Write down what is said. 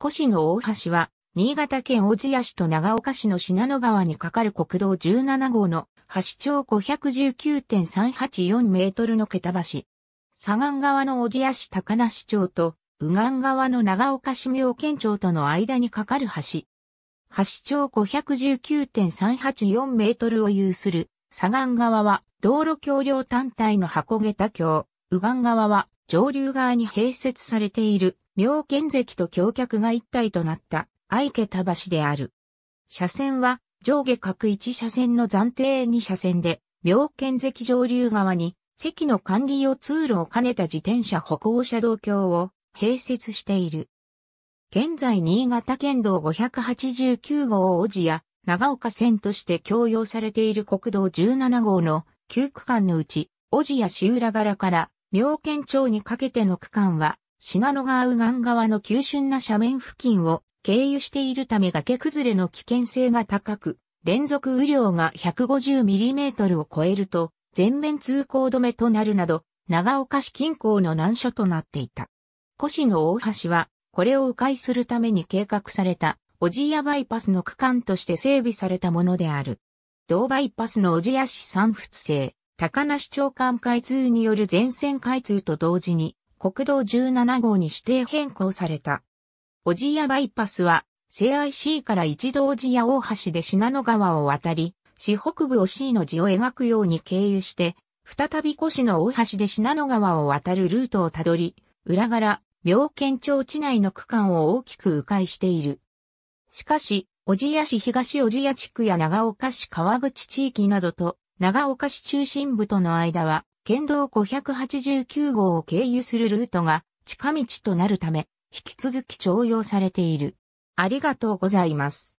古市の大橋は、新潟県小千谷市と長岡市の信濃川に架かる国道17号の橋長519.384メートルの桁橋。左岸側の小千谷市高梨町と、右岸側の長岡市妙県町との間に架かる橋。橋長519.384メートルを有する左岸側は道路橋梁単体の箱桁橋、右岸側は上流側に併設されている妙見関と橋脚が一体となった愛家田橋である。車線は上下各一車線の暫定2車線で、妙見関上流側に席の管理用通路を兼ねた自転車歩行車道橋を併設している。現在新潟県道589号を小路や長岡線として共用されている国道17号の9区間のうち、小路や潮浦柄から妙見町にかけての区間は、信濃川右岸側の急峻な斜面付近を経由しているため崖崩れの危険性が高く、連続雨量が 150mm を超えると、全面通行止めとなるなど、長岡市近郊の難所となっていた。古市の大橋は、これを迂回するために計画された、おじやバイパスの区間として整備されたものである。同バイパスのおじや市三仏製、高梨町間開通による全線開通と同時に、国道17号に指定変更された。小千谷バイパスは、西 IC から一度小千谷大橋で信濃川を渡り、市北部を C の字を描くように経由して、再び越の大橋で信濃川を渡るルートをたどり、裏柄、病見町地内の区間を大きく迂回している。しかし、小千谷市東小千谷地区や長岡市川口地域などと、長岡市中心部との間は、県道589号を経由するルートが近道となるため、引き続き徴用されている。ありがとうございます。